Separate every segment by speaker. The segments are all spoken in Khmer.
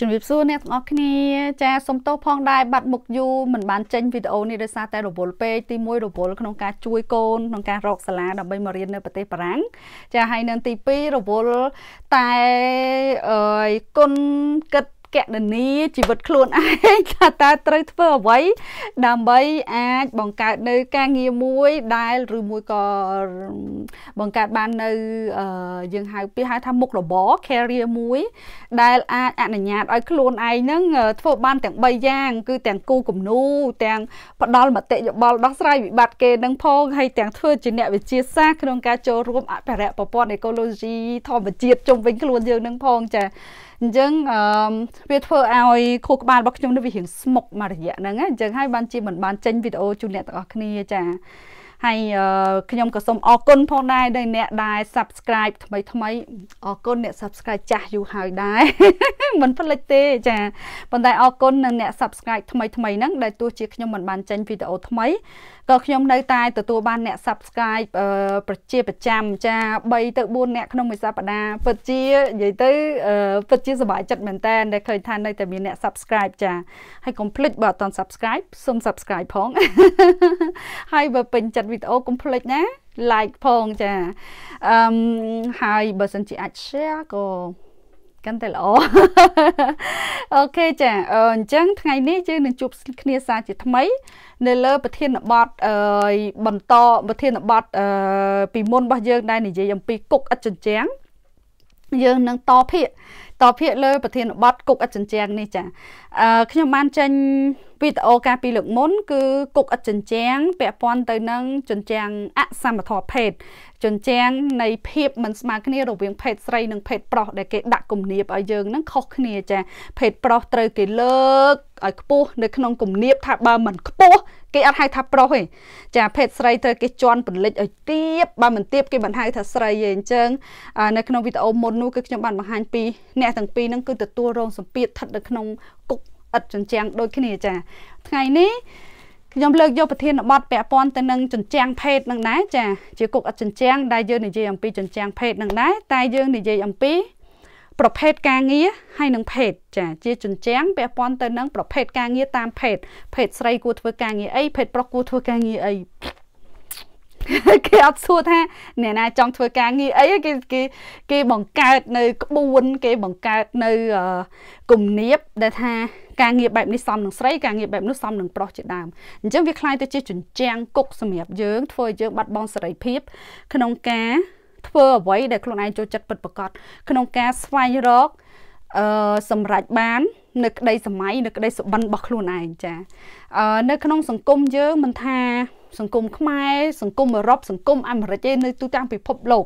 Speaker 1: ជំរាបសួរអ្នកទាំងអស់គ្នាចាសូមទោសផងដែរបាត់មុខយូរមិនបាន ចេញវីដេអូនេះដោយសារតែរវល់ពេកទី1រវល់ក្នុងការជួយកូនក្នុងការរកសាលាដើម្បីមករៀននៅប្រទេសបារាំងចាហើយនៅទី2រវល់តែអើយគុណគិតគណនាជីវិតខ្លួនឯងថាតើត្រូវធ្វើអ្វីដើម្បីអាចបង្កើតនៅការងារមួយដែលឬមួយក៏បង្កើតបាននៅយើងហៅពាក្យហៅថាមុខរបរ career មួយ ដែលអាចអនុញ្ញាតឲ្យខ្លួនឯងនឹងធ្វើបាន ទាំង3យ៉ាង គឺទាំងគូគំនូទាំងផ្ដល់មតិយោបល់ដោះស្រាយវិបត្តិគេនឹងផងហើយទាំងធ្វើជាអ្នកវិទ្យាសាស្ត្រក្នុងការចូលរួមអភិរក្សប្រព័ន្ធ ecology ធម្មជាតិជុំវិញខ្លួនយើងនឹងផងចាអញ្ចឹងវាធ្វើឲ្យខួរក្បាលរបស់ខ្ញុំនេះវារៀងស្មុកមួយរយៈហ្នឹងណាអញ្ចឹងហើយបានជាមិនបានចេញវីដេអូជូនអ្នកទាំងអស់គ្នាចាហើយខ្ញុំក៏សូមអរគុណផងដែរដល់អ្នកដែល subscribe ថ្មីថ្មីអរគុណអ្នក subscribe ចាស់យូរហើយដែរមិនផ្លិចទេចាប៉ុន្តែអរគុណនឹងអ្នក subscribe ថ្មីថ្មីហ្នឹងដែលទោះជាខ្ញុំមិនបានចេញវីដេអូថ្មីក៏ខ្ញុំនៅតែទទួលបានអ្នក subscribe ប្រជាប្រចាំចា3ទៅ4អ្នកក្នុងមួយសប្តាហ៍ពិតជានិយាយទៅពិតជាសប្បាយចិត្តមែនតើដែលឃើញថានៅតែមានអ្នក subscribe ចាហើយកុំភ្លេចបើអត់ត subscribe សូម subscribe ផងហើយបើពេញចិត្តវីដេអូកុំភ្លេចណា like ផងចាអឺហើយបើសិនជាអាច share ក៏កាន់តែល្អអូខេចាអញ្ចឹងថ្ងៃនេះយើងនឹងជួបគ្នាសាជា ថ្មី នៅលើប្រធានបទបន្តប្រធានបទពីមុនរបស់យើងដែលនិយាយអំពីគុកឥតចិញ្ចាំងយើងនឹងតភាគតភាកលើប្រធានបទគុកអត់ចិញ្ចាំងនេះចាអឺខ្ញុំបានចេញ វីដេអូកាលពីលើកមុនគឺគុកអត់ចិញ្ចាំងពាក់ព័ន្ធទៅនឹងចិញ្ចាំងអសមធម៌ភេទចិញ្ចាំងនៃភាពមិនស្មើគ្នារវាងភេទស្រីនិងភេទប្រុសដែលគេដាក់គំនាបឲ្យយើងហ្នឹងខុសគ្នាចា ភេទប្រុសត្រូវគេលើកឲ្យខ្ពស់នៅក្នុងគំនាបថាបើមិនខ្ពស់គេអត់ហៅថាប្រុសទេចាភេទស្រីត្រូវគេជន់ពលិចឲ្យទៀបបើមិនទៀបគេមិនហៅថាស្រីទេអញ្ចឹងនៅក្នុងវីដេអូមុននោះគឺខ្ញុំបានបង្ហាញពីអ្នកអ្នកទាំងពីរហ្នឹងគឺទទួលរងសម្ពាធស្ថិតនៅក្នុងគុកឥតចិញ្ចាំងដូចគ្នាចា ថ្ងៃនេះខ្ញុំលើកយកប្រធានបទពាក់ព័ន្ធទៅនឹងចិញ្ចាំងភេទនឹងដែរចា ជាគុកអត់ចិញ្ចាំងដែលយើងនិយាយអំពីចិញ្ចាំងភេទនឹងដែរតែយើងនិយាយអំពី ប្រភេទការងារហើយនឹងភេទចាជាចិញ្ចាំងពាក់ព័ន្ធទៅនឹងប្រភេទការងារតាមភេទភេទស្រីគួរធ្វើការងារអីភេទប្រុសគួរធ្វើការងារអីគេអត់សួរថាអ្នកណាចង់ធ្វើការងារអីគេគេ គេបង្កើតនៅក្បួន គេបង្កើតនៅគំនាបដែលថា ការងារបែបនេះសមនឹងស្រីការងារបែបនោះសមនឹងប្រុសជាដើមអញ្ចឹងវាคล้ายទៅជាជញ្ជាំងគុកសម្រាប់យើងធ្វើឲ្យយើងបាត់បង់សេរីភាពក្នុងការ ធ្វើអ្វីដែលខ្លួនឯងចូលចិត្តពិតប្រាកដក្នុងការស្វែងរកអឺសម្រាប់បាន នៅក្តីសម័យនៅក្តីសុបិនរបស់ខ្លួនឯងចាអឺនៅ ក្នុង សង្គមយើងមិនថាសង្គមខ្មែរសង្គមអឺរ៉ុបសង្គមអាមេរិកឯនៅទូទាំងពិភពលោក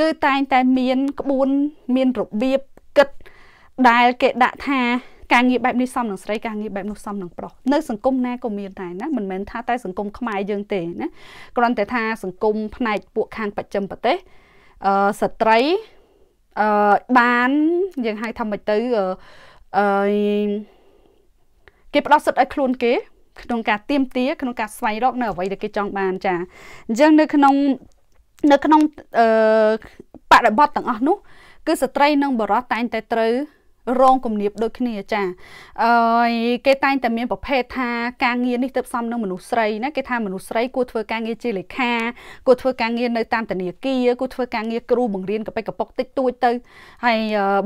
Speaker 1: គឺតែងតែ មានក្បួនមានរបៀបគិតដែលគេដាក់ថា ការងារបែបនេះសមនឹងស្រីការងារបែបនោះសមនឹងប្រុសនៅសង្គមណាក៏មានដែរណាមិនមែនថាតែសង្គមខ្មែរយើងទេណាគ្រាន់តែថាសង្គមផ្នែកពួកខាងបច្ចឹមប្រទេសអឺស្ត្រីអឺបាន យើងហៅថាមិនទៅអឺគេផ្ដោតសិទ្ធឲ្យខ្លួនគេក្នុងការទៀមទាក្នុងការស្វែងរកនៅអ្វីដែលគេចង់បានចាអញ្ចឹងនៅក្នុងនៅក្នុងអឺបរិបទទាំងអស់នោះគឺស្ត្រីនិងបុរសតែងតែត្រូវរងគំនាបដូចគ្នាចាអឺគេតែងតែមាន ប្រភេទថាការងារនេះទៅផ្សំនឹងមនុស្សស្រីណាគេថាមនុស្សស្រីគួរធ្វើការងារជាលេខាគួរធ្វើការងារនៅតាមធនាគារគួរធ្វើការងារគ្រូបង្រៀនកបិកបុកតិចតួចទៅហើយ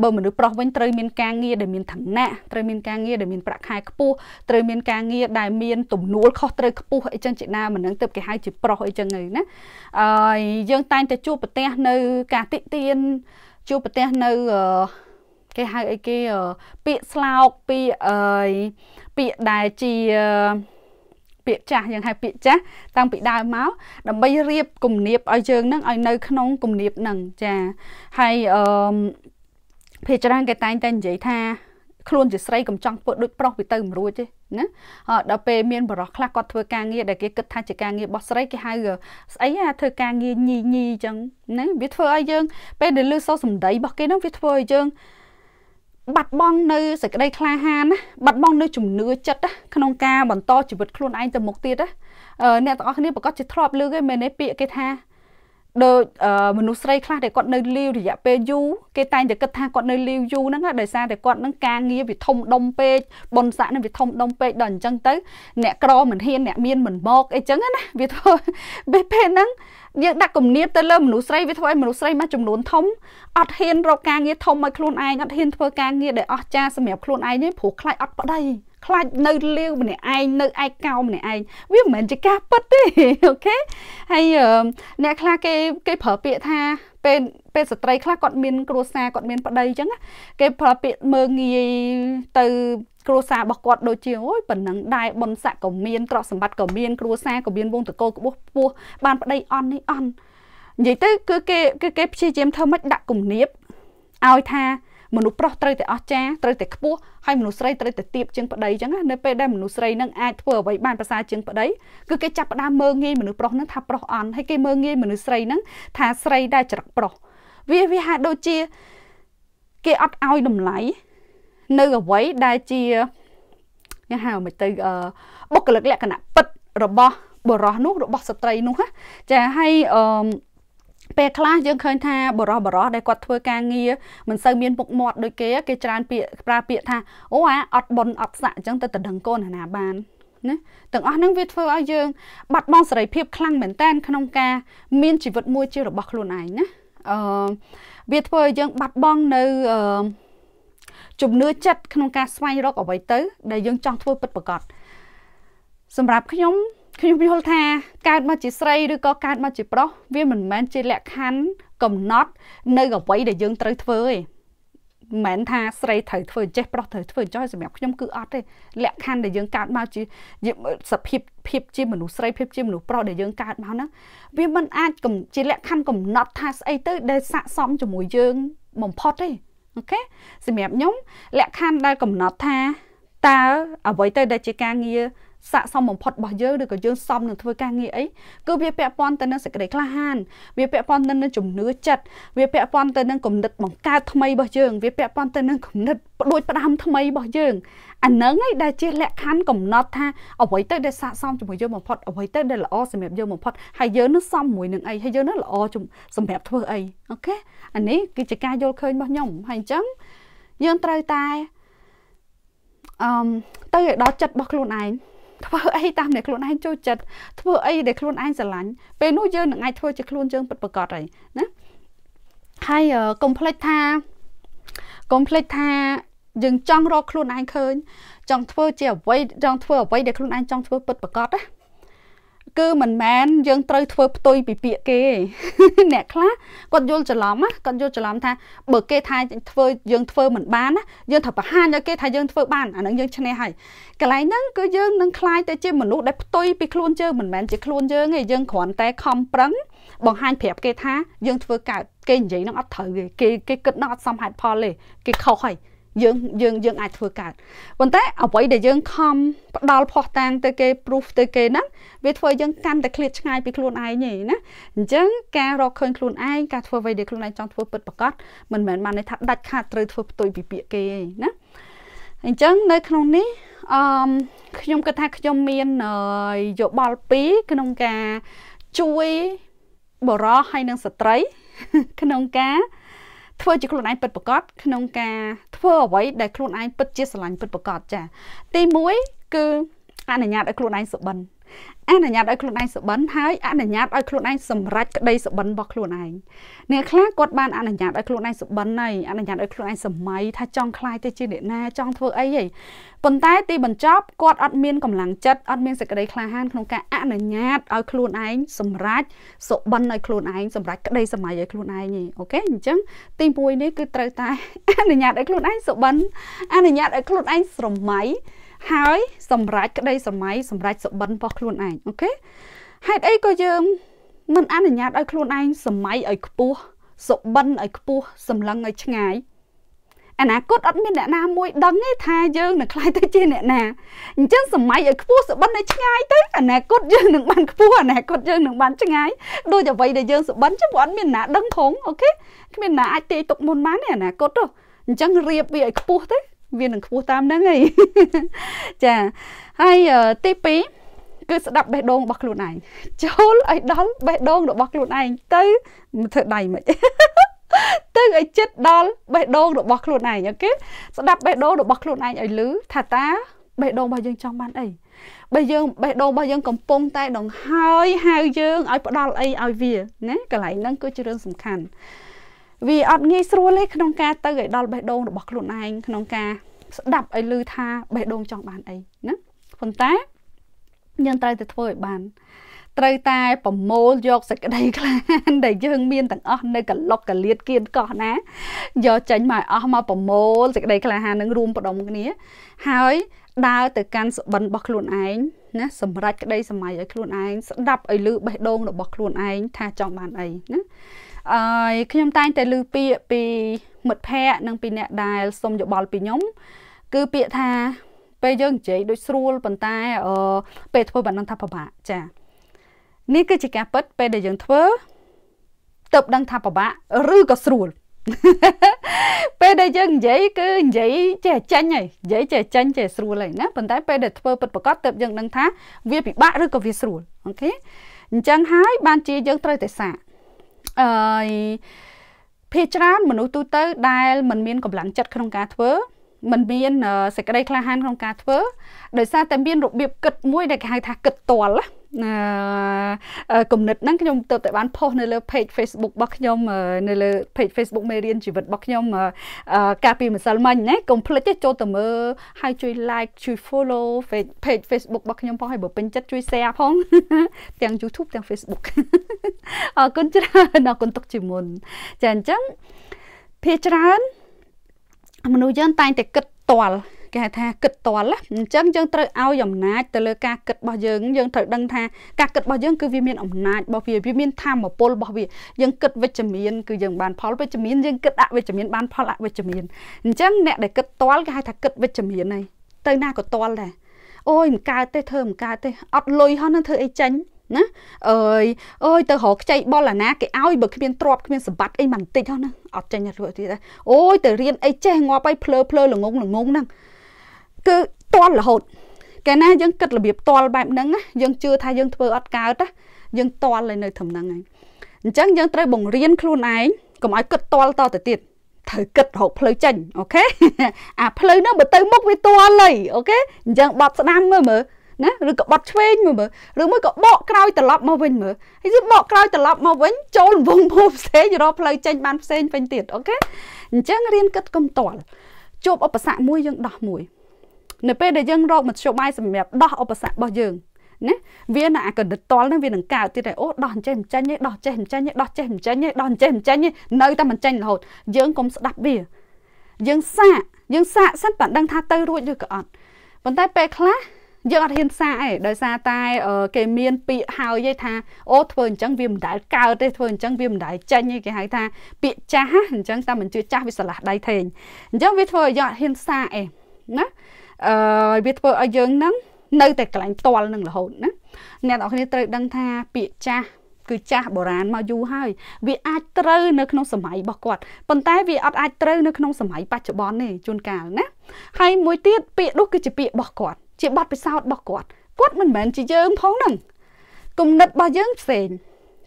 Speaker 1: បើមនុស្សប្រុសវិញត្រូវមានការងារដែលមានឋានៈត្រូវមានការងារដែលមានប្រាក់ខែខ្ពស់ត្រូវមានការងារដែលមានទំនួលខុសត្រូវខ្ពស់អីចឹងជាណាមិននឹងទៅគេហៅជាប្រុសអីចឹងហ្នឹងណាអឺយើងតែងតែជួបប្រទេសនៅ ការតិទៀនជួបប្រទេសនៅអឺគេហៅអីគេពាក្យស្លោកពាក្យអីពាក្យដែលជាពាក្យចាស់យ៉ាងហៅពាក្យចាស់តាំងពីដើមមកដើម្បីរៀបគំនាបឲ្យយើងនឹងឲ្យនៅក្នុងគំនាបនឹងចាហើយអឺភាច្រើនគេតែងតែនិយាយថាខ្លួនជាស្រីកំចង់ធ្វើដូចប្រុសពីទៅមិនរួចទេណាដល់ពេលមានបរោះខ្លះគាត់ធ្វើការងារដែលគេគិតថាជាការងាររបស់ស្រីគេហៅស្អីអាធ្វើការងារញីញីអញ្ចឹងណាវាធ្វើឲ្យយើង ពេលដែលលើសូរសម្ដីរបស់គេហ្នឹងវាធ្វើឲ្យយើងបាត់បង់នៅសេចក្តីក្លាហានណាបាត់បង់នៅជំនឿចិត្តក្នុងការបន្តជីវិតខ្លួនឯងទៅមុខទៀតណាអ្នកទាំងអស់គ្នាប្រកាសជាធ្លាប់លើគេមែនទេពាក្យគេថាដូចមនុស្សស្រីខ្លះដែលគាត់នៅលាវរយៈពេលយូរគេតែងតែគិតថាគាត់នៅលាវយូរហ្នឹងដោយសារតែគាត់នឹងការងារវាធំដុំពេកបុណ្យស័ក្តិនឹងវាធំដុំពេកដល់អញ្ចឹងទៅអ្នកក្រមិនហ៊ានអ្នកមានមិនមកអីចឹងណាវាធ្វើពេលហ្នឹងយើងដាក់គំនាបទៅលើមនុស្សស្រីវាធ្វើឲ្យមនុស្សស្រីមួយចំនួនធំអត់ហ៊ានរកការងារធំឲ្យខ្លួនឯងអត់ហ៊ានធ្វើការងារដែលអស្ចារ្យសម្រាប់ខ្លួនឯងទេព្រោះខ្លាចអត់ប្តីខ្លាចនៅលាវម្នាក់ឯងនៅឯកោម្នាក់ឯងវាមិនមែនជាការពិតទេអូខេហើយអ្នកខ្លះគេគេប្រើពាក្យថា ពេលពេលស្ត្រីខ្លះគាត់មានគ្រួសារគាត់មានប្តីអញ្ចឹងគេប្រើពាក្យមើងងាយទៅគ្រួសាររបស់គាត់ដូចជាអូយប៉ុណ្ណឹងដែរបុណ្យស័ក្តិក៏មានទ្រព្យសម្បត្តិក៏មានគ្រួសារក៏មានវងតកូលក្បោះពោះបានប្តីអន់នេះអន់និយាយទៅគឺគេគឺគេព្យាយាមធ្វើម៉េចដាក់គំនាបឲ្យថាមនុស្សប្រុសត្រូវតែអស្ចារ្យត្រូវតែខ្ពស់ហើយមនុស្សស្រីត្រូវតែទៀបជាងប្តីអញ្ចឹងណានៅពេលដែលមនុស្សស្រីនឹងអាចធ្វើអ្វីបានប្រសើរជាងប្តីគឺគេចាប់ផ្ដើមមើលងាយមនុស្សប្រុសនឹងថាប្រុសអន់ហើយគេមើលងាយមនុស្សស្រីនឹងថាស្រីដែលច្រកប្រុសវាវាហាក់ដូចជាគេអត់ឲ្យតម្លៃនៅអ្វីដែលជាយ៉ាងហៅមិនទៅបុគ្គលិកលក្ខណៈពិតរបស់ បរោះនោះ របស់ ស្ត្រីនោះចាហើយអឺពេលខ្លះយើងឃើញថាបរោះបរោះដែលគាត់ធ្វើការងារមិនសូវមានមុខមាត់ដូចគេគេច្រើនពាក្យប្រើពាក្យថាអូអាអត់បុណ្យអត់ស័កអញ្ចឹងទៅដណ្ដឹងកូនអាណាបានណាទាំងអស់ហ្នឹងវាធ្វើឲ្យយើង បាត់បង់សេរីភាពខ្លាំងមែនតើក្នុងការមានជីវិតមួយជារបស់ខ្លួនឯងណាអឺវាធ្វើឲ្យយើងបាត់បង់នៅអឺជំនឿចិត្តក្នុងការស្វែងរកអ្វីទៅដែលយើងចង់ធ្វើពិតប្រាកដសម្រាប់ខ្ញុំខ្ញុំយល់ថាកើតមកជាស្រីឬក៏កើតមកជាប្រុសវាមិនមែនជាលក្ខខណ្ឌកំណត់នៅអ្វីដែលយើងត្រូវធ្វើទេមិនមែនថាស្រីត្រូវធ្វើចេះប្រុសត្រូវធ្វើចោះសម្រាប់ខ្ញុំគឺអត់ទេលក្ខខណ្ឌដែលយើងកើតមកជាសភាពភាពជាមនុស្សស្រីភាពជាមនុស្សប្រុសដែលយើងកើតមកហ្នឹងវាមិនអាចជាលក្ខខណ្ឌកំណត់ថាស្អីទៅ ដែលស័កសមជាមួយយើងបំផុតទេអូខេសម្រាប់ខ្ញុំលក្ខខណ្ឌដែលកំណត់ថាតើអ្វីទៅ ដែលជាការងារស័កសមបំផុតរបស់យើងឬក៏យើងសមនឹងធ្វើការងារអីគឺវាពាក់ព័ន្ធទៅនឹងសេចក្តីក្លាហានវាពាក់ព័ន្ធទៅនឹងជំនឿចិត្តវាពាក់ព័ន្ធទៅនឹងគំនិតបង្កើតថ្មីរបស់យើងវាពាក់ព័ន្ធទៅនឹងគំនិតផ្ដួចផ្ដើមថ្មីរបស់យើងអានឹងឯងដែលជាលក្ខខណ្ឌកំណត់ថាអ្វីទៅដែលស័កសមជាមួយយើងបំផុតអ្វីទៅដែលល្អសម្រាប់យើងបំផុតហើយយើងនឹងសមមួយនឹងអីហើយយើងនឹងល្អសម្រាប់ធ្វើអីអូខេអានេះគឺជាការយល់ឃើញរបស់ខ្ញុំហើយអញ្ចឹងយើងត្រូវតែអឺទៅឲ្យដល់ចិត្តរបស់ខ្លួនឯងធ្វើអីតាមដែលខ្លួនឯងចូលចិត្តធ្វើអីដែលខ្លួនឯងស្រឡាញ់ពេលនោះយើងនឹងអាចធ្វើជាខ្លួនយើងពិតប្រាកដហើយណាហើយកុំភ្លេចថាកុំភ្លេចថាយើងចង់រកខ្លួនឯងឃើញចង់ធ្វើជាអ្វីចង់ធ្វើអ្វីដែលខ្លួនឯងចង់ធ្វើពិតប្រាកដណាគឺមិនមែនយើងត្រូវធ្វើផ្ទុយពីពាក្យគេអ្នកខ្លះគាត់យល់ច្រឡំណាគាត់យល់ច្រឡំថាបើគេថាធ្វើយើងធ្វើមិនបានណាយើងត្រូវបង្ហាញឲ្យគេថាយើងធ្វើបានអានឹងយើងឈ្នះហើយកន្លែងហ្នឹងគឺយើងនឹងคล้ายទៅជាមនុស្សដែលផ្ទុយពីខ្លួនយើងមិនមែនជាខ្លួនយើងទេយើងគ្រាន់តែខំប្រឹងបង្ហាញប្រាប់គេថាយើងធ្វើកើតគេនិយាយនឹងអត់ត្រូវទេគេគេគិតនឹងអត់សមហេតុផលទេគេខុសហើយយើងយើងយើងអាចធ្វើកើតប៉ុន្តែអ្វីដែលយើងខំផ្ដាល់ផោះតាំងទៅគេ proof ទៅគេហ្នឹងវាធ្វើយើងកាន់តែឃ្លាតឆ្ងាយពីខ្លួនឯងទេណាអញ្ចឹងការរកឃើញខ្លួនឯងការធ្វើអ្វីដែលខ្លួនឯងចង់ធ្វើពិតប្រាកដមិនមែនបានន័យថាដាច់ខាតត្រូវធ្វើផ្ទុយពីពាក្យគេទេណាអញ្ចឹងនៅក្នុងនេះអឺខ្ញុំគិតថាខ្ញុំមានយោបល់ពីរក្នុងការជួយបរោះហើយនិងស្ត្រី ក្នុងការធ្វើជាខ្លួនឯងពិតប្រាកដក្នុងការធ្វើអ្វីដែលខ្លួនឯងពិតជាស្រឡាញ់ពិតប្រាកដចាទី1គឺអនុញ្ញាតឲ្យខ្លួនឯងសុបិនអនុញ្ញាតឲ្យខ្លួនឯងសុបិនហើយអនុញ្ញាតឲ្យខ្លួនឯងសម្រេចក្តីសុបិនរបស់ខ្លួនឯងអ្នកខ្លះគាត់បានអនុញ្ញាតឲ្យខ្លួនឯងសុបិនហើយអនុញ្ញាតឲ្យខ្លួនឯងសម័យថាចង់ខ្លាយទៅជាអ្នកណាចង់ធ្វើអីហីប៉ុន្តែ ទីបញ្ចប់គាត់អត់មានកម្លាំងចិត្តអត់មានសេចក្តីក្លាហានក្នុងការអនុញ្ញាតឲ្យខ្លួនឯងសម្រេចសុបិនឲ្យខ្លួនឯងសម្រេចក្តីសម័យឲ្យខ្លួនឯងហីអូខេអញ្ចឹងទី1នេះគឺត្រូវតែអនុញ្ញាតឲ្យខ្លួនឯងសុបិនអនុញ្ញាតឲ្យខ្លួនឯងស្រមៃហើយសម្រាប់ក្តីសម័យសម្រាប់សុបិនរបស់ខ្លួនឯងអូខេហេតុអីក៏យើងមិន អនុញ្ញាតឲ្យខ្លួនឯងសម័យឲ្យខ្ពស់សុបិនឲ្យខ្ពស់សម្លឹងឲ្យឆ្ងាយអនាគតអត់មានអ្នកណាមួយដឹងទេថាយើងនឹងខ្លាយទៅជាអ្នកណាអញ្ចឹងសម័យឲ្យខ្ពស់សុបិនឲ្យឆ្ងាយទៅអនាគតយើងនឹងបានខ្ពស់អនាគតយើងនឹងបានឆ្ងាយដូចអ្វីដែលយើងសុបិនចឹងវាអត់មានណាដឹងផងអូខេគ្មានណាអាចទាយទុកមុនបានទេអនាគតទៅអញ្ចឹងរៀបវាឲ្យខ្ពស់ទៅវានឹងខ្ពស់តាមហ្នឹងឯងចាហើយទី2គឺស្ដាប់បេះដូងរបស់ខ្លួនឯងចូលឲ្យដល់បេះដូងរបស់ខ្លួនឯងទៅធ្វើដៃមិនទៅឲ្យចិត្តដល់បេះដូងរបស់ខ្លួនឯងអូខេស្ដាប់បេះដូងរបស់ខ្លួនឯងឲ្យឮថាតាបេះដូងរបស់យើងចង់បានអីបើយើងបេះដូងរបស់យើងកំពុងតែដង្ហើយហៅយើងឲ្យផ្ដល់អីឲ្យវាណាកន្លែងហ្នឹងគឺជារឿងសំខាន់វាអត់ងាយស្រួលទេក្នុងការទៅឲ្យដល់បេះដូងរបស់ខ្លួនឯងក្នុងការស្ដាប់ឲ្យឮថាបេះដូងចង់បានអីណាប៉ុន្តែយើងត្រូវតែធ្វើឲ្យបាន ត្រូវតែប្រមូលយកសេចក្តីក្លាហានដែលយើងមានទាំងអស់នៅកលុកកលៀតគៀនកោះណាយកចេញមកអស់មកប្រមូលសេចក្តីក្លាហាននឹងរួមផ្ដុំគ្នាហើយដើរទៅកាន់សបិនរបស់ខ្លួនឯងណាសម្រាប់ក្តីសម័យឲ្យខ្លួនឯងស្ដាប់ឲ្យលឺបេះដូងរបស់ខ្លួនឯងថាចង់បានអីណាអឺខ្ញុំតែងតែឮពាក្យពីមិត្តភ័ក្តិនិង ពីអ្នកដែលសុំយោបល់ពីខ្ញុំគឺពាក្យថាពេលយើងនិយាយដូចស្រួលប៉ុន្តែអឺពេលធ្វើបាននឹងថាពិបាកចា នេះគឺជាការពិតពេលដែលយើងធ្វើទៅដឹងថាពិបាកឬក៏ស្រួល ពេលដែលយើងនិយាយគឺនិយាយចេះចាញ់ហើយនិយាយចេះចាញ់ចេះស្រួលហើយណាប៉ុន្តែពេលដែលធ្វើពិតប្រកបទៅយើងដឹងថាវាពិបាកឬក៏វាស្រួលអូខេអញ្ចឹងហើយបានជាយើងត្រូវតែសាកអឺភាគច្រើន មនុស្សទូទៅ ដែលមិនមានកម្លាំងចិត្តក្នុងការធ្វើមិនមានសេចក្តីក្លាហានក្នុងការធ្វើដោយសារតែមានរបៀបគិតមួយដែលគេហៅថាគិតតល់ណាគំនិតហ្នឹងខ្ញុំទៅតែបានផុសនៅលើ page Facebook របស់ខ្ញុំនៅលើ page Facebook មេរៀនជីវិតរបស់ខ្ញុំកាលពីម្សិលមិញណាកុំភ្លេចចូលទៅមើលហើយជួយ like ជួយ follow page Facebook របស់ខ្ញុំផងហើយបើពេញចិត្តជួយ share ផងទាំង YouTube ទាំង Facebook អរគុណច្រើនអរគុណទុកជាមុនចាអញ្ចឹងភាច្រើនមនុស្សយើងតែងតែគិតតល់គេហៅថាគិតតល់អញ្ចឹងយើងត្រូវឲ្យអំណាចទៅលើការគិតរបស់យើងយើងត្រូវដឹងថាការគិតរបស់យើងគឺវាមានអំណាចរបស់វាវាមានធម៌ពលរបស់វាយើងគិតវិជ្ជមានគឺយើងបានផលវិជ្ជមានយើងគិតអវិជ្ជមានបានផលអវិជ្ជមានអញ្ចឹងអ្នកដែលគិតតល់គេហៅថាគិតវិជ្ជមានហើយទៅ ណាក៏តល់ដែរអូយមិនកើតទេធ្វើមិនកើតទេអត់លុយហោះនឹងធ្វើអីចាញ់ណាអើយអើយទៅរកខ្ចីបុលអាណាគេឲ្យបើគ្មានទ្រព្យគ្មានសម្បត្តិអីមិនតិចហ្នឹងអត់ចេញរួចទៀតអូយទៅរៀនអីចេះងាប់អីភ្លើភ្លើល្ងងល្ងងហ្នឹងគឺតលរហូតកាលណាយើងគិតរបៀបតលបែបហ្នឹងណាយើងជឿថាយើងធ្វើអត់កើតណាយើងតលនៅត្រឹមហ្នឹងហើយអញ្ចឹងយើងត្រូវបង្រៀន ខ្លួនឯងកុំឲ្យគិតតលតទៅទៀតត្រូវគិតរកផ្លូវចេញអូខេអាផ្លូវហ្នឹងបើទៅមុខវាតលហើយអូខេអញ្ចឹងបត់ស្ដាំមើលមើលណាឬក៏បត់ឆ្វេងមើលមើលឬមួយក៏បកក្រោយត្រឡប់មកវិញមើលហើយបកក្រោយត្រឡប់មកវិញ ចូលវងភូផ្សេងរកផ្លូវចេញបានផ្សេងវិញទៀតអូខេអញ្ចឹងរៀនគិតកុំតល់ជួបឧបសគ្គមួយយើងដោះមួយ នៅពេលដែលយើងរកមធ្យោបាយសម្រាប់ដោះឧបសគ្គរបស់យើងណាវានៅអាកណ្ដិតតល់នឹងវានឹងកើតទៀតឯអូដោះអញ្ចេះមិនចាញ់ឯដោះចេះមិនចាញ់ឯដោះចេះមិនចាញ់ឯដោះអញ្ចេះមិនចាញ់ឯនៅតែមិនចាញ់រហូតយើងកុំស្ដាប់វាយើងសាកយើងសាកសិនបើដឹងថាទៅរួចឬក៏អត់ប៉ុន្តែពេលខ្លះយើងអត់ហ៊ានសាអីដោយសារតែ គេមានពាក្យហើយឯថាអូធ្វើអញ្ចឹងវាមិនដែលកើតទេ ធ្វើអញ្ចឹងវាមិនដែលចេញឯគេហៅថាពាក្យចាស់អញ្ចឹងតែមិនជឿចាស់វាឆ្លាស់ដៃថេងអញ្ចឹងវាធ្វើឲ្យយើងអត់ហ៊ានសាអីណាអឺវាធ្វើឲ្យយើងហ្នឹង នៅតែកន្លែងផ្ទាល់នឹងរហូតណាអ្នកនរគ្នាត្រូវដឹងថា ពាក្យចាស់គឺចាស់បុរាណមកយូរហើយវាអាចត្រូវនៅក្នុងសម័យរបស់គាត់ប៉ុន្តែវាអត់អាចត្រូវនៅក្នុងសម័យបច្ចុប្បន្នទេជួនកាលណាហើយមួយទៀតពាក្យនោះគឺជាពាក្យរបស់គាត់ជាបទពិសោធន៍របស់គាត់គាត់មិនមែនជាយើងផងហ្នឹងគំនិតរបស់យើងផ្សេង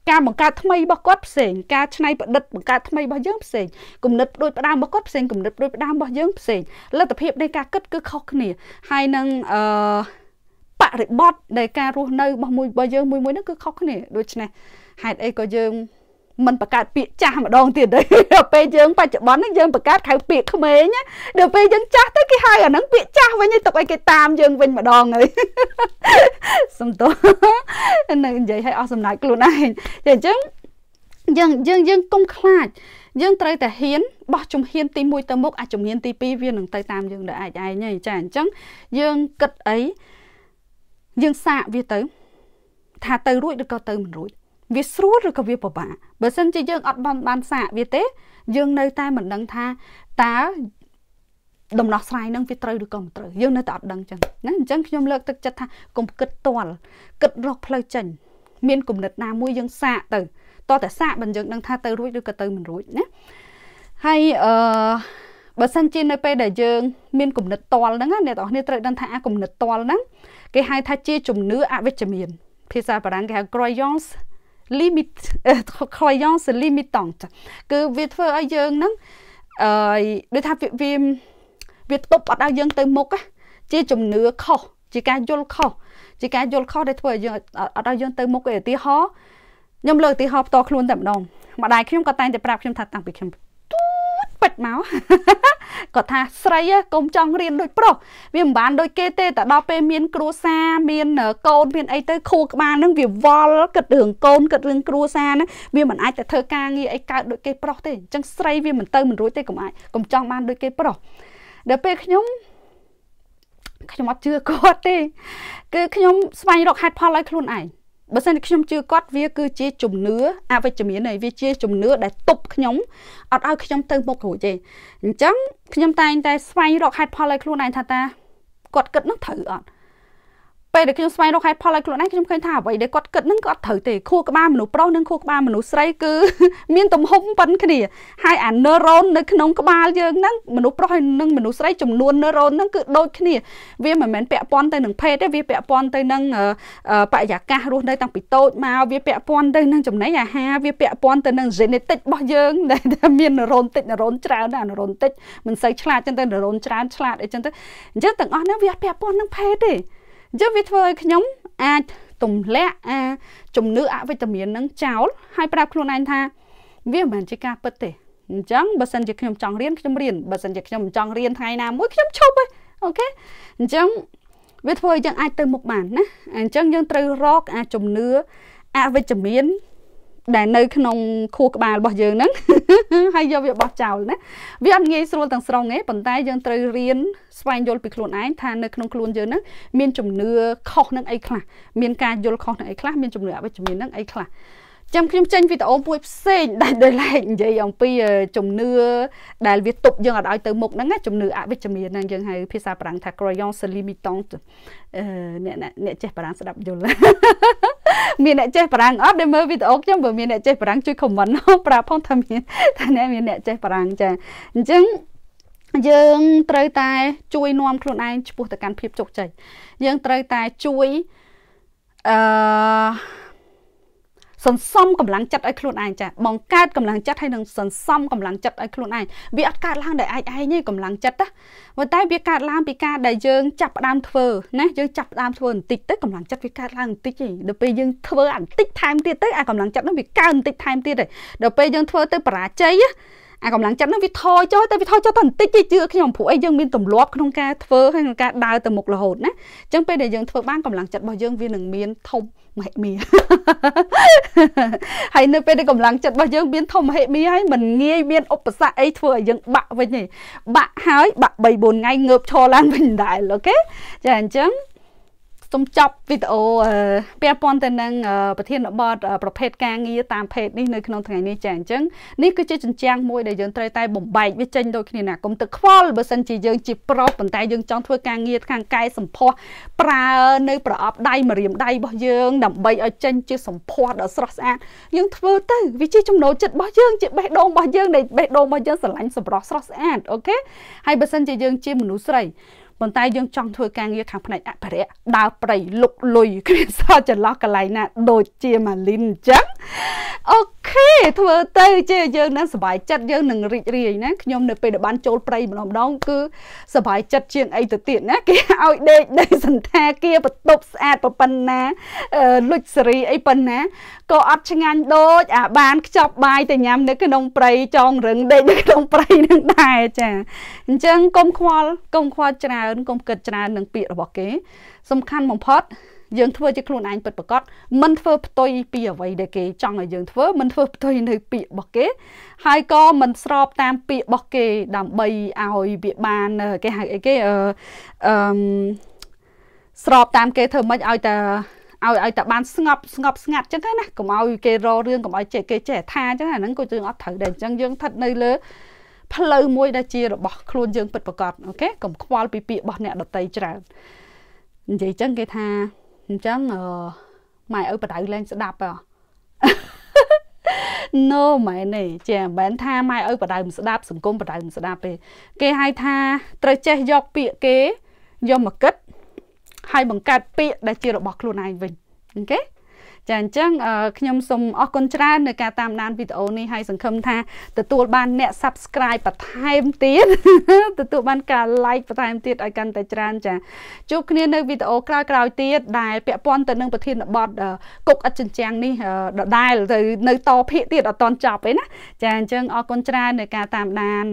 Speaker 1: ការបង្កើតថ្មីរបស់គាត់ផ្សេងការច្នៃប្រឌិតបង្កើតថ្មីរបស់យើងផ្សេងគំនិតដូចផ្ដាមរបស់គាត់ផ្សេងគំនិតដូចផ្ដាមរបស់យើងផ្សេងលទ្ធភាពនៃការគិតគឺខុសគ្នាហើយនឹងអឺបរិបត្តិនៃការរស់នៅរបស់មួយរបស់យើងមួយមួយនោះគឺខុសគ្នាដូច្នេះហេតុអីក៏យើងមិនបង្កើតពាក្យចាស់ម្ដងទៀតទេដល់ពេលយើងបច្ចុប្បន្នយើងបង្កើតខៅពាក្យក្មេងដល់ពេលយើងចាស់ទៅគេហៅអាហ្នឹងពាក្យចាស់វិញទៅឲ្យគេតាមយើងវិញម្ដងហើយសំទោសនឹងនិយាយឲ្យអស់សំណាច់ខ្លួនឯងតែអញ្ចឹងយើងយើងយើងកុំខ្លាចយើងត្រូវតែហ៊ានបោះជំហានទី1ទៅមុខអាជំហានទី2វានឹងទៅតាមយើងដោយឯងឯងហីចាអញ្ចឹងយើងគិតអីយើងសាកវាទៅថាទៅរួចឬក៏ទៅមិនរួចវាស្រួលឬក៏វាពិបាកបើសិនជាយើងអត់បានបានសាកវាទេ យើងនៅតែមិនដឹងថាតើដំណោះស្រាយនឹងវាត្រូវឬក៏មិនត្រូវយើងនៅតែអត់ដឹងចឹងណាអញ្ចឹងខ្ញុំលើកទឹកចិត្តថាកុំគិតទាល់គិតរកផ្លូវចេញមានគំនិតណាមួយយើងសាកទៅតោះតែសាកបើយើងដឹងថាទៅរួចឬក៏ទៅមិនរួចណាហើយអឺបើសិនជានៅពេលដែលយើង មានគំនិតទាល់ហ្នឹងណាអ្នកទាំងគ្នាត្រូវដឹងថាអាគំនិតទាល់ហ្នឹងគេហៅថាជាជំនឿអវិជ្ជមាន ភាសាបារាំងគេហៅ croyance limit croyance limitante គឺវាធ្វើឲ្យយើងហ្នឹងអឺដូចថាវាវាទប់អត់ឲ្យយើងទៅមុខជាជំនឿខុសជាការយល់ខុសជាការយល់ខុសដែលធ្វើឲ្យយើងអត់ឲ្យយើងទៅមុខឯឧទាហរណ៍ខ្ញុំលើកឧទាហរណ៍ផ្ទាល់ខ្លួនតែម្ដងម្ដាយខ្ញុំក៏តែងតែប្រាប់ខ្ញុំថាតាំងពីខ្ញុំទូពេចមកគាត់ថាស្រីកុំចង់រៀនដូចប្រុសវាមិនបានដូចគេទេតែដល់ពេលមានគ្រួសារមាន កូនមានអីទៅខួរក្បាលនឹងវាវល់គិតរឿងកូនគិតរឿងគ្រួសារនឹងវាមិនអាចទៅធ្វើការងារអីកើតដូចគេប្រុសទេអញ្ចឹងស្រីវាមិនទៅមិនរួចទេកុំអាចកុំចង់បានដូចគេប្រុសដល់ពេលខ្ញុំខ្ញុំអត់ជឿគាត់ទេ គឺខ្ញុំស្វែងរកហេតុផលឲ្យខ្លួនឯងបើសិនខ្ញុំជឿគាត់វាគឺជាជំនឿអវិជ្ជមានហើយវាជាជំនឿដែលទប់ខ្ញុំអត់ឲ្យខ្ញុំទៅមុខរួចទេអញ្ចឹងខ្ញុំតែងតែស្វែងរកហេតុផលឲ្យខ្លួនឯងថាតាគាត់គិតនឹងត្រូវអត់ពេលដែលខ្ញុំស្វែងរកហេតុផលឲ្យខ្លួនឯងខ្ញុំឃើញថាអ្វីដែលគាត់គិតហ្នឹងគាត់ត្រូវទេខួរក្បាលមនុស្សប្រុសនិងខួរក្បាលមនុស្សស្រីគឺមាន ទំហំប៉ុនគ្នាហើយអា neuron នៅក្នុងក្បាលយើងហ្នឹងមនុស្សប្រុសហើយនិងមនុស្សស្រីចំនួន neuron ហ្នឹងគឺដូចគ្នា វាមិនមែនពាក់ព័ន្ធទៅនឹងភេទទេវាពាក់ព័ន្ធទៅនឹងបរិយាកាសរស់នៅតាំងពីតូចមកវាពាក់ព័ន្ធទៅនឹងចំណីអាហារវាពាក់ព័ន្ធទៅនឹង genetic របស់យើងដែលមាន neuron តិច neuron ច្រើនណា neuron តិចមិនសូវឆ្លាតចឹងទៅ neuron ច្រើនឆ្លាតអីចឹងទៅអញ្ចឹងទាំងអស់ហ្នឹងវាពាក់ព័ន្ធនឹងភេទទេអញ្ចឹងវាធ្វើឲ្យខ្ញុំអាចទម្លាក់អាជំនឿអវិជ្ជមាននឹងចោលហើយប្រាប់ខ្លួនឯងថា វាមិនមែនជាការពិតទេអញ្ចឹងបើសិនជាខ្ញុំចង់រៀនខ្ញុំរៀនបើសិនជាខ្ញុំមិនចង់រៀនថ្ងៃណាមួយខ្ញុំឈប់ហើយអូខេអញ្ចឹងវាធ្វើឲ្យយើងអាចទៅមុខបានណាអញ្ចឹងយើងត្រូវរក អាជំនឿអវិជ្ជមានដែលនៅក្នុងខួរក្បាលរបស់យើងហ្នឹងហើយយកវាបោះចោលណាវាអត់ងាយស្រួលទាំងស្រុងទេប៉ុន្តែយើងត្រូវរៀនស្វែងយល់ពីខ្លួនឯងថានៅក្នុងខ្លួនយើងហ្នឹងមានជំនឿខុសនឹងអីខ្លះមានការយល់ខុសនឹងអីខ្លះមានជំនឿអវិជ្ជមាននឹងអីខ្លះចាំខ្ញុំចេញវីដេអូមួយផ្សេងដែលដែលឡែកនិយាយអំពីជំនឿដែលវាទប់យើងអត់ឲ្យទៅមុខហ្នឹងជំនឿអវិជ្ជមានហ្នឹងយើងហៅភាសាបារាំងថា croyance limitante អ្នកអ្នកចេះបារាំងស្ដាប់យល់មានអ្នកចេះបារាំងអត់ដែលមើលវីដេអូខ្ញុំបើមានអ្នកចេះបារាំងជួយ comment ប្រាប់ផងថាមាន ថាអ្នកមានអ្នកចេះបារាំងចាអញ្ចឹងយើងត្រូវតែជួយនាំខ្លួនឯងឆ្ពោះទៅកាន់ភាពជោគជ័យយើងត្រូវតែជួយអឺសន្សំកម្លាំងចិត្តឲ្យខ្លួនឯងចាបង្កើតកម្លាំងចិត្តហើយនឹងសន្សំកម្លាំងចិត្តឲ្យខ្លួនឯងវាអត់កើតឡើងដោយឯកឯងទេកម្លាំងចិត្តណាប៉ុន្តែ វាកើតឡើងពីការដែលយើងចាប់ផ្ដើមធ្វើណាយើងចាប់ផ្ដើមធ្វើបន្តិចទៅកម្លាំងចិត្តវាកើតឡើងបន្តិចទេដល់ពេលយើងធ្វើបន្តិចថែមទៀតទៅអាកម្លាំងចិត្តនោះវាកើបន្តិចថែមទៀតទេដល់ពេលយើងធ្វើទៅបរាជ័យណាអាកម្លាំងចិត្តនឹងវាថយចុះតែវាថយចុះតែបន្តិចទេជឿខ្ញុំព្រោះអីយើងមានទម្លាប់ក្នុងការធ្វើហើយក្នុងការដើរទៅមុខរហូតណាអញ្ចឹងពេលដែលយើងធ្វើបានកម្លាំងចិត្តរបស់យើងវានឹងមានធំមហិមាហើយនៅពេលដែលកម្លាំងចិត្តរបស់យើងមានធំមហិមាហើយมันងាយមានឧបសគ្គអីធ្វើឲ្យយើងបាក់វិញទេបាក់ហើយបាក់3 4ថ្ងៃងើបឈរឡើងវិញដែរអូខេចាអញ្ចឹងសូមចប់វីដេអូពាក់ព័ន្ធទៅនឹងប្រធានបទប្រភេទការងារតាមភេទនេះនៅក្នុងថ្ងៃនេះចាអញ្ចឹងនេះគឺជាចិញ្ចាំងមួយដែលយើងត្រូវតែបំបែកវាចេញដូចគ្នាណាកុំទៅខ្វល់បើសិនជាយើង ជា ប្រុសប៉ុន្តែយើងចង់ធ្វើការងារខាងកាយសម្ផស្សប្រើនៅ ប្រអប់ដៃម្រាមដៃរបស់យើង ដើម្បីឲ្យចេញជាសម្ផស្សដ៏ស្រស់ស្អាតយើងធ្វើទៅវាជាចំណូលចិត្តរបស់យើងជាបេះដូងរបស់យើងដែលបេះដូងរបស់យើងស្រឡាញ់សម្រស់ស្រស់ស្អាតអូខេហើយបើសិនជាយើងជាមនុស្សស្រីប៉ុន្តែយើងចង់ធ្វើការងារខាងផ្នែកអភិរក្សដើរព្រៃលុកលុយគ្មានសល់ចន្លោះកន្លែងណា ដូចជាម៉ាលីនអញ្ចឹងអូខខេធ្វើទៅជាយើងនឹងសុបាយចិត្តយើងនឹងរីករាយណាខ្ញុំនៅពេលដែលបានចូលព្រៃម្ដងម្ដង គឺសុបាយចិត្តជាងអីទៅទៀតណាគេឲ្យដេកនៅសន្តាគារបន្ទប់ស្អាតប៉ុណ្ណាលុចសេរីអីប៉ុណ្ណាក៏អត់ឆ្ងាញ់ដូចអាបានខ្ចប់បាយទៅញ៉ាំ នៅក្នុង ព្រៃចងរឹងដេកនៅក្នុងព្រៃនឹងដែរចាអញ្ចឹងកុំខ្វល់កុំខ្វល់ច្រើនកុំគិតច្រើននឹងពាក្យរបស់គេ សំខាន់បំផុតយើងធ្វើជាខ្លួនឯងពិតប្រាកដមិនធ្វើផ្ទុយពីអ្វីដែលគេចង់ឲ្យយើងធ្វើមិនធ្វើផ្ទុយនៅពាក្យរបស់គេហើយក៏មិនស្របតាមពាក្យរបស់គេដើម្បីឲ្យវាបានគេហៅអីគេអឺស្របតាមគេធ្វើម៉េចឲ្យតែឲ្យឲ្យតែបានស្ងប់ស្ងប់ស្ងាត់ចឹងណាកុំឲ្យគេរករឿងកុំឲ្យគេចេះថាចឹងអាហ្នឹងក៏យើងអត់ត្រូវដែរអញ្ចឹងយើងស្ថិតនៅលើផ្លូវមួយដែលជារបស់ខ្លួនយើងពិតប្រាកដអូខេកុំខ្វល់ពីពាក្យរបស់អ្នកដតីច្រើននិយាយចឹងគេថាអញ្ចឹងអឺម៉ែឪបដៅឡើងស្ដាប់ហ៎ No ម៉ែនេះចាមិនមែនថាម៉ែឪបដៅមិនស្ដាប់សង្គមបដៅមិនស្ដាប់ទេគេហៅថាត្រូវចេះយកពាក្យគេយកមកគិត ហើយបង្កើតពាក្យដែលជារបស់ខ្លួនឯងវិញអូខេចាអញ្ចឹងខ្ញុំសូមអរគុណច្រើននៅការតាមដានវីដេអូនេះហើយសង្ឃឹមថាទទួលបានអ្នក Subscribe បន្ថែមទៀតទទួលបានការ Like បន្ថែមទៀតឲ្យកាន់តែច្រើនចាជួបគ្នានៅវីដេអូក្រោយៗទៀតដែលពាក់ព័ន្ធទៅនឹងប្រធានបទគុកឥតចិញ្ចាំងនេះដដែលទៅនៅតភាគទៀតអត់តន់ចប់ទេណាចាអញ្ចឹងអរគុណច្រើននៅការតាមដាន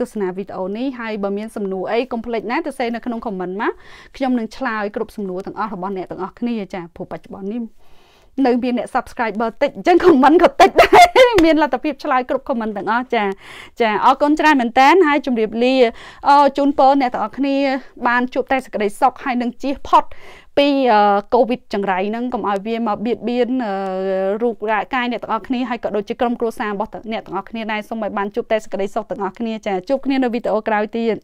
Speaker 1: ទស្សនាវីដេអូនេះហើយបើមានសំណួរអីកុំភ្លេចណាទៅសេនៅក្នុង comment មកខ្ញុំនឹងឆ្លើយគ្រប់សំណួរទាំងអស់របស់អ្នកទាំងអស់គ្នាចាព្រោះបច្ចុប្បន្ននេះនៅមានអ្នក subscriber តិចអញ្ចឹង comment ក៏តិចដែរមានលទ្ធភាពឆ្លើយគ្រប់ comment ទាំងអស់ចា ចាអរគុណច្រើនមែនតើហើយជម្រាបលាជូនពរអ្នកទាំងអស់គ្នា បានជួបតែសេចក្តីសុខហើយនឹងជៀសផុត ពីកូវីដចង្រៃហ្នឹងកុំឲ្យវាមកបៀតបៀនរូបរាងកាយអ្នកទាំងអស់គ្នាហើយក៏ដូចជាក្រុមគ្រួសាររបស់អ្នកទាំងអស់គ្នាដែរសូមឲ្យបានជួបតែសេចក្តីសុខទាំងអស់គ្នាចាជួបគ្នានៅវីដេអូក្រោយទៀត